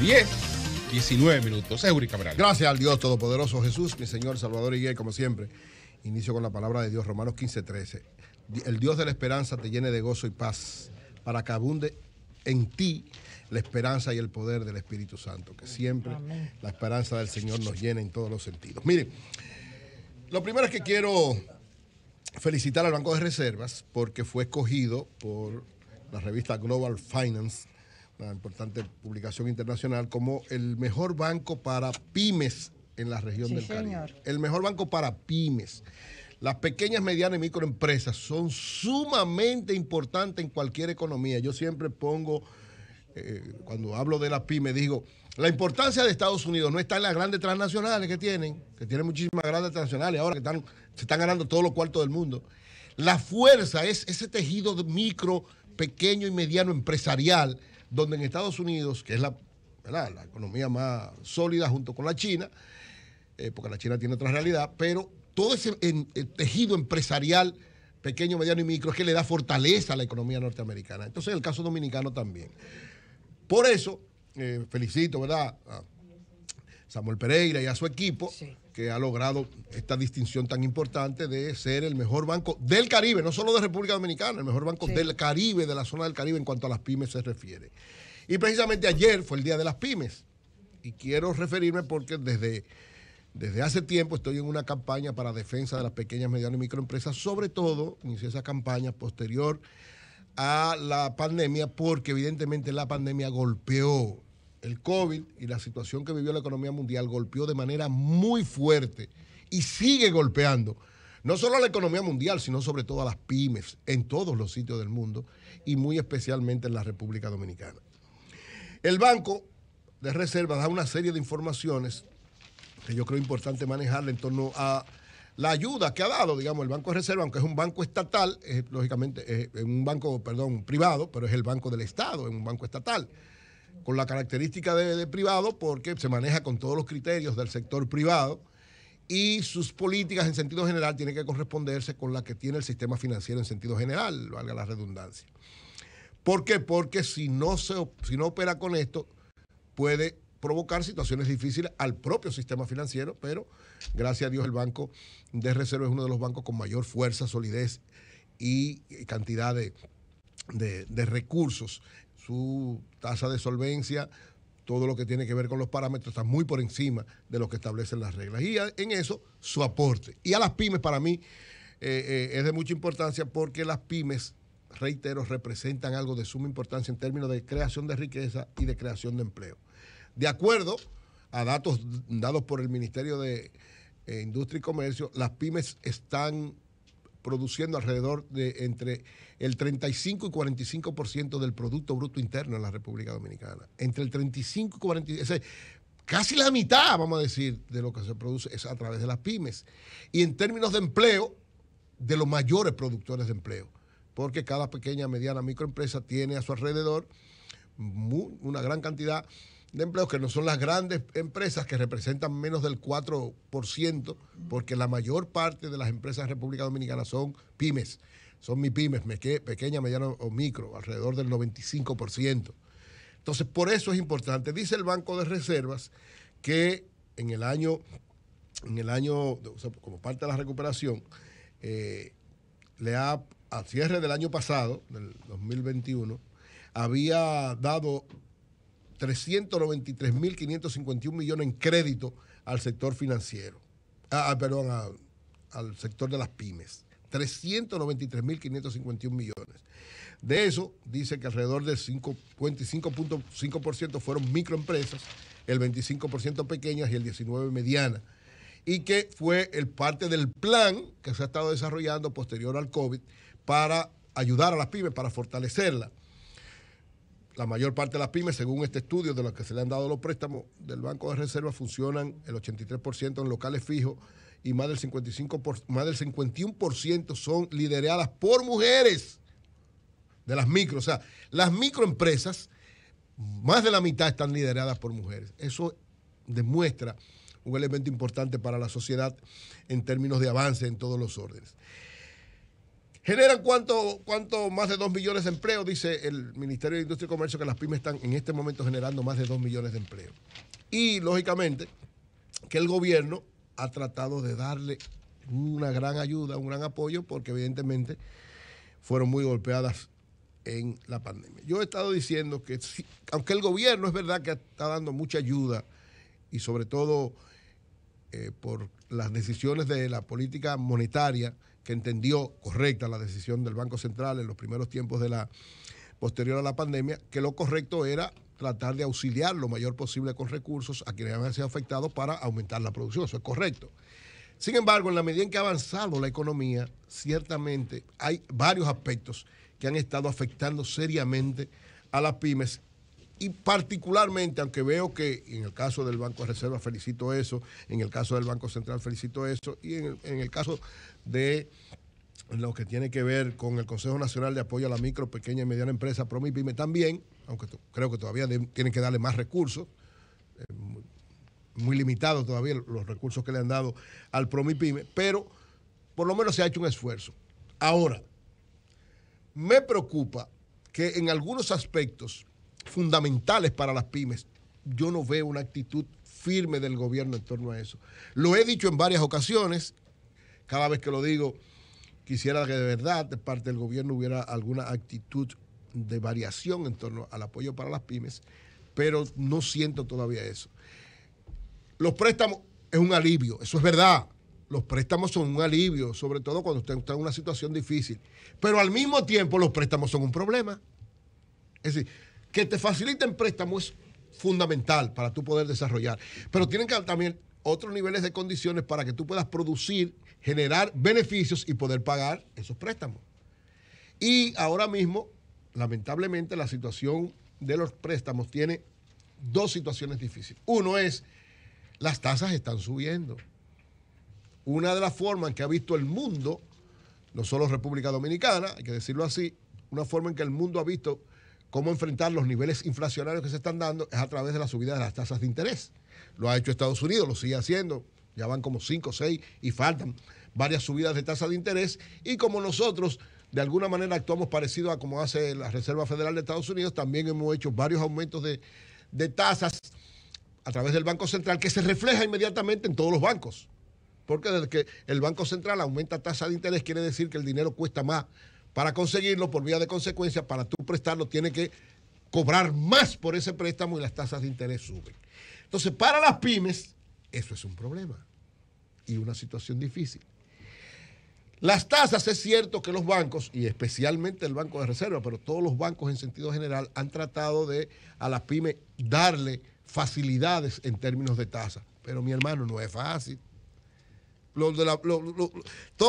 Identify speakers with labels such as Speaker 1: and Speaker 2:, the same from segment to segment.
Speaker 1: 10, 19 minutos. Eury Gracias al Dios Todopoderoso Jesús, mi Señor Salvador y Guía, como siempre. Inicio con la palabra de Dios, Romanos 15, 13. El Dios de la esperanza te llene de gozo y paz, para que abunde en ti la esperanza y el poder del Espíritu Santo, que siempre la esperanza del Señor nos llene en todos los sentidos. Miren, lo primero es que quiero felicitar al Banco de Reservas porque fue escogido por la revista Global Finance, una importante publicación internacional, como el mejor banco para pymes en la región sí, del señor. Caribe. El mejor banco para pymes. Las pequeñas, medianas y microempresas son sumamente importantes en cualquier economía. Yo siempre pongo, eh, cuando hablo de las pymes, digo, la importancia de Estados Unidos no está en las grandes transnacionales que tienen, que tienen muchísimas grandes transnacionales ahora que están, se están ganando todos los cuartos del mundo. La fuerza es ese tejido micro, pequeño y mediano empresarial, donde en Estados Unidos, que es la, economía más sólida junto con la China, eh, porque la China tiene otra realidad, pero todo ese tejido empresarial pequeño, mediano y micro es que le da fortaleza a la economía norteamericana. Entonces, el caso dominicano también. Por eso, eh, felicito, ¿verdad? A Samuel Pereira y a su equipo, que ha logrado esta distinción tan importante de ser el mejor banco del Caribe, no solo de República Dominicana, el mejor banco del Caribe, de la zona del Caribe en cuanto a las pymes se refiere. Y precisamente ayer fue el Día de las Pymes. Y quiero referirme porque desde, desde hace tiempo estoy en una campaña para defensa de las pequeñas, medianas y microempresas. Sobre todo, inicié esa campaña posterior a la pandemia porque evidentemente la pandemia golpeó el COVID y la situación que vivió la economía mundial golpeó de manera muy fuerte y sigue golpeando. No solo a la economía mundial, sino sobre todo a las pymes en todos los sitios del mundo y muy especialmente en la República Dominicana. El Banco de Reservas da una serie de informaciones que yo creo importante manejarle en torno a la ayuda que ha dado, digamos, el Banco de Reserva, aunque es un banco estatal, es, lógicamente es un banco, perdón, privado, pero es el Banco del Estado, es un banco estatal, con la característica de, privado porque se maneja con todos los criterios del sector privado y sus políticas en sentido general tienen que corresponderse con la que tiene el sistema financiero en sentido general, valga la redundancia. ¿Por qué? Porque si no, se, si no opera con esto, puede provocar situaciones difíciles al propio sistema financiero, pero Gracias a Dios el Banco de Reserva es uno de los bancos con mayor fuerza, solidez y cantidad de, recursos. Su tasa de solvencia, todo lo que tiene que ver con los parámetros está muy por encima de lo que establecen las reglas. Y en eso, su aporte. Y a las pymes, para mí, eh, eh, es de mucha importancia porque las pymes, reitero, representan algo de suma importancia en términos de creación de riqueza y de creación de empleo. De acuerdo a datos dados por el Ministerio de eh, industria y comercio, las pymes están produciendo alrededor de entre el 35 y 45% del Producto Bruto Interno en la República Dominicana. Entre el 35 y 45, casi la mitad, vamos a decir, de lo que se produce es a través de las pymes. Y en términos de empleo, de los mayores productores de empleo, porque cada pequeña, mediana, microempresa tiene a su alrededor una gran cantidad de empleos, que no son las grandes empresas que representan menos del 4%, porque la mayor parte de las empresas de República Dominicana son pymes, son mi pymes, pequeña, mediana o micro, alrededor del 95%. Entonces, por eso es importante. Dice el Banco de Reservas que en el año, en el año como parte de la recuperación, eh, le ha, al cierre del año pasado, del 2021, había dado 393.551 millones en crédito al sector financiero, ah, ah, perdón, al sector de las pymes. 393.551 millones. De eso, dice que alrededor del 55.5% fueron microempresas, el 25% pequeñas y el 19% medianas. Y que fue el parte del plan que se ha estado desarrollando posterior al COVID para ayudar a las pymes, para fortalecerlas la mayor parte de las pymes, según este estudio de los que se le han dado los préstamos del Banco de Reserva, funcionan el 83% en locales fijos y más del, 55 más del 51% son lideradas por mujeres de las micro. O sea, las microempresas, más de la mitad están lideradas por mujeres. Eso demuestra un elemento importante para la sociedad en términos de avance en todos los órdenes. Generan cuánto, cuánto más de 2 millones de empleos, dice el Ministerio de Industria y Comercio, que las pymes están en este momento generando más de 2 millones de empleos. Y lógicamente que el gobierno ha tratado de darle una gran ayuda, un gran apoyo, porque evidentemente fueron muy golpeadas en la pandemia. Yo he estado diciendo que aunque el gobierno es verdad que está dando mucha ayuda y sobre todo eh, por las decisiones de la política monetaria, que entendió correcta la decisión del Banco Central en los primeros tiempos de la posterior a la pandemia, que lo correcto era tratar de auxiliar lo mayor posible con recursos a quienes habían sido afectados para aumentar la producción. Eso es correcto. Sin embargo, en la medida en que ha avanzado la economía, ciertamente hay varios aspectos que han estado afectando seriamente a las pymes y particularmente, aunque veo que en el caso del Banco de Reserva felicito eso, en el caso del Banco Central felicito eso, y en en el caso de lo que tiene que ver con el Consejo Nacional de Apoyo a la Micro, Pequeña y Mediana Empresa, Promipyme, también, aunque creo que todavía tienen que darle más recursos, eh, muy, limitados todavía los recursos que le han dado al Promipyme, pero por lo menos se ha hecho un esfuerzo. Ahora, me preocupa que en algunos aspectos fundamentales para las pymes, yo no veo una actitud firme del gobierno en torno a eso. Lo he dicho en varias ocasiones cada vez que lo digo, quisiera que de verdad de parte del gobierno hubiera alguna actitud de variación en torno al apoyo para las pymes, pero no siento todavía eso. Los préstamos es un alivio, eso es verdad. Los préstamos son un alivio, sobre todo cuando usted está en una situación difícil. Pero al mismo tiempo los préstamos son un problema. Es decir, que te faciliten préstamos es fundamental para tú poder desarrollar. Pero tienen que también otros niveles de condiciones para que tú puedas producir, generar beneficios y poder pagar esos préstamos. Y ahora mismo, lamentablemente, la situación de los préstamos tiene dos situaciones difíciles. Uno es, las tasas están subiendo. Una de las formas en que ha visto el mundo, no solo República Dominicana, hay que decirlo así, una forma en que el mundo ha visto cómo enfrentar los niveles inflacionarios que se están dando es a través de la subida de las tasas de interés. Lo ha hecho Estados Unidos, lo sigue haciendo, ya van como 5 o 6 y faltan varias subidas de tasa de interés y como nosotros de alguna manera actuamos parecido a como hace la Reserva Federal de Estados Unidos, también hemos hecho varios aumentos de, tasas a través del Banco Central que se refleja inmediatamente en todos los bancos. Porque desde que el Banco Central aumenta tasa de interés quiere decir que el dinero cuesta más. Para conseguirlo, por vía de consecuencia, para tú prestarlo, tiene que cobrar más por ese préstamo y las tasas de interés suben. Entonces, para las pymes, eso es un problema y una situación difícil. Las tasas, es cierto que los bancos, y especialmente el Banco de Reserva, pero todos los bancos en sentido general, han tratado de a las pymes darle facilidades en términos de tasas, Pero mi hermano, no es fácil. todos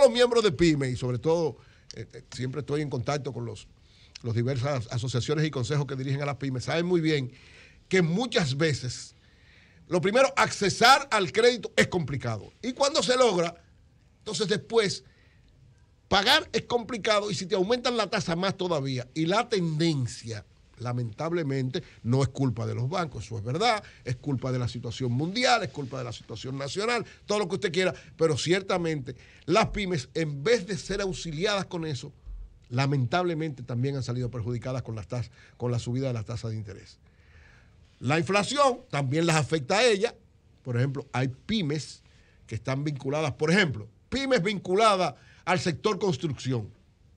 Speaker 1: los miembros de PYME, y sobre todo, eh, eh, siempre estoy en contacto con las diversas asociaciones y consejos que dirigen a las pymes, saben muy bien que muchas veces lo primero, accesar al crédito es complicado. Y cuando se logra, entonces después, pagar es complicado y si te aumentan la tasa más todavía. Y la tendencia, lamentablemente, no es culpa de los bancos, eso es verdad, es culpa de la situación mundial, es culpa de la situación nacional, todo lo que usted quiera, pero ciertamente las pymes, en vez de ser auxiliadas con eso, lamentablemente también han salido perjudicadas con, las con la subida de las tasas de interés. La inflación también las afecta a ellas. Por ejemplo, hay pymes que están vinculadas, por ejemplo, pymes vinculadas al sector construcción.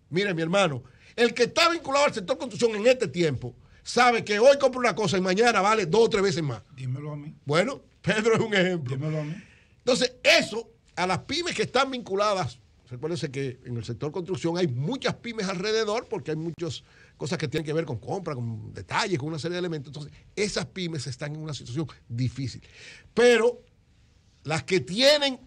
Speaker 1: Mire, mi hermano, el que está vinculado al sector construcción en este tiempo sabe que hoy compra una cosa y mañana vale dos o tres veces más. Dímelo a mí. Bueno, Pedro es un ejemplo. Dímelo a mí. Entonces, eso a las pymes que están vinculadas Recuérdense que en el sector construcción hay muchas pymes alrededor porque hay muchas cosas que tienen que ver con compra, con detalles, con una serie de elementos. Entonces, esas pymes están en una situación difícil. Pero las que tienen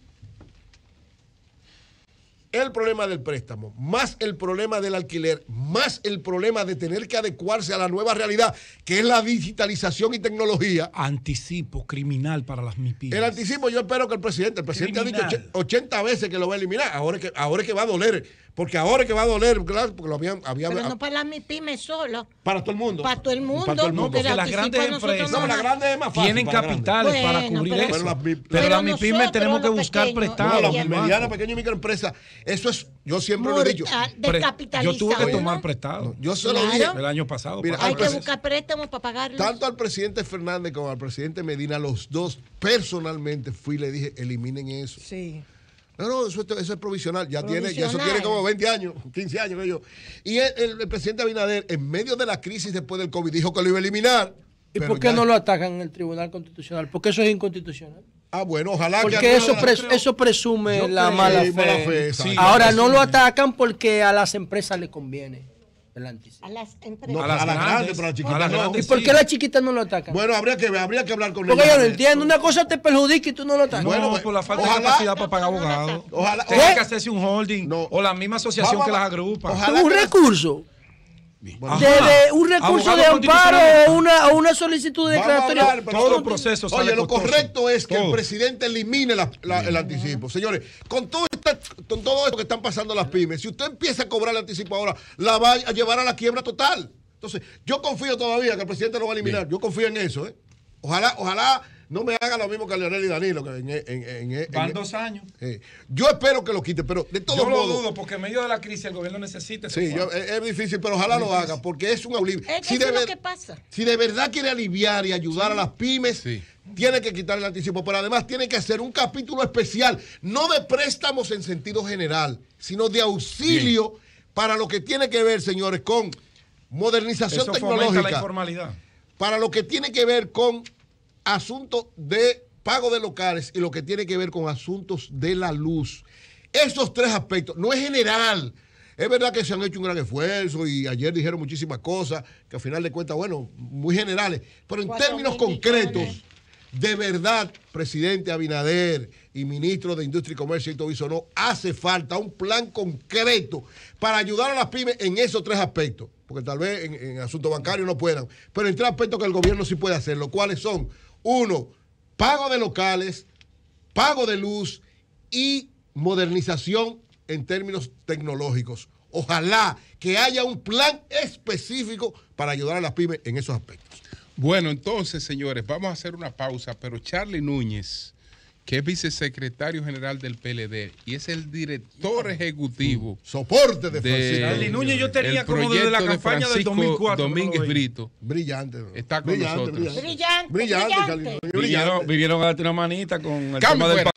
Speaker 1: el problema del préstamo, más el problema del alquiler, más el problema de tener que adecuarse a la nueva realidad, que es la digitalización y tecnología. Anticipo criminal para las MIPI. El anticipo, yo espero que el presidente, el presidente ha dicho 80 veces que lo va a eliminar, ahora que, ahora es que va a doler porque ahora que va a doler, claro, porque lo habían. Había, pero no para las MIPIMES solo. Para todo el mundo. Para todo el mundo. Para Porque las grandes empresas. las grandes más fácil. Tienen capitales para cubrir eso. Pero las MIPIMES tenemos que buscar prestados. las medianas, pequeñas y microempresas. Eso es. Yo siempre lo he dicho. Ah, yo tuve que tomar prestado. Yo se dije. El año pasado. Hay que pues, buscar préstamos para pagarlo. Tanto al presidente Fernández como al presidente Medina, los dos personalmente fui y le dije, eliminen eso. Sí. No, no, eso, es provisional. Ya tiene, ya eso tiene como 20 años, 15 años. Yo. Y el, presidente Abinader, en medio de la crisis después del COVID, dijo que lo iba a eliminar. ¿Y por qué no lo atacan en el Tribunal Constitucional? Porque eso es inconstitucional. Ah, bueno, ojalá porque que eso, eso presume la mala fe. Ahora no lo atacan porque a las empresas les conviene. A las empresas. las, grandes, pero a las chiquitas. ¿Y por qué las chiquitas no lo atacan? Bueno, habría que, habría que hablar con ellos. Porque yo no entiendo. Una cosa te perjudica y tú no lo atacas. Bueno, no, pues, por la falta de capacidad para pagar abogados. Ojalá. Tiene que hacerse un holding o la misma asociación que las agrupa. un recurso.
Speaker 2: un recurso de amparo o una, una solicitud de declaratoria. Todo proceso Oye, lo correcto
Speaker 1: es que el presidente elimine el anticipo. Señores, con todo con todo esto que están pasando las pymes, si usted empieza a cobrar el anticipo ahora, la va a llevar a la quiebra total. Entonces, yo confío todavía que el presidente lo va a eliminar. Yo confío en eso. ¿eh? Ojalá, ojalá no me haga lo mismo que Leonel y Danilo. en, Van dos años. Eh, yo espero que lo quite pero de todos modos. Yo lo dudo, porque en medio de la crisis el gobierno necesita. Sí, eh, es, difícil, pero ojalá lo haga, porque es un alivio. si de, pasa. Si de verdad quiere aliviar y ayudar a las pymes, tiene que quitar el anticipo, pero además tiene que hacer un capítulo especial, no de préstamos en sentido general, sino de auxilio para lo que tiene que ver, señores, con modernización tecnológica. Para lo que tiene que ver con asuntos de pago de locales y lo que tiene que ver con asuntos de la luz. Esos tres aspectos, no es general. Es verdad que se han hecho un gran esfuerzo y ayer dijeron muchísimas cosas que al final de cuentas, bueno, muy generales, pero en términos concretos, de verdad, presidente Abinader y ministro de Industria y Comercio, eso no hace falta un plan concreto para ayudar a las pymes en esos tres aspectos, porque tal vez en, asuntos bancarios no puedan, pero en tres aspectos que el gobierno sí puede hacer, cuáles cuales son uno, pago de locales, pago de luz y modernización en términos tecnológicos. Ojalá que haya un plan específico para ayudar a las pymes en esos aspectos. Bueno, entonces, señores, vamos a hacer una pausa, pero Charlie Núñez que es vicesecretario general del PLD y es el director ejecutivo. Mm. Soporte de Francisco. Núñez yo tenía como desde la campaña de del 2004. Domínguez Brito. Brillante. Está con brillante, nosotros. Brillante. Brillante. brillante. brillante. Vivieron, vivieron a una manita con el tema del...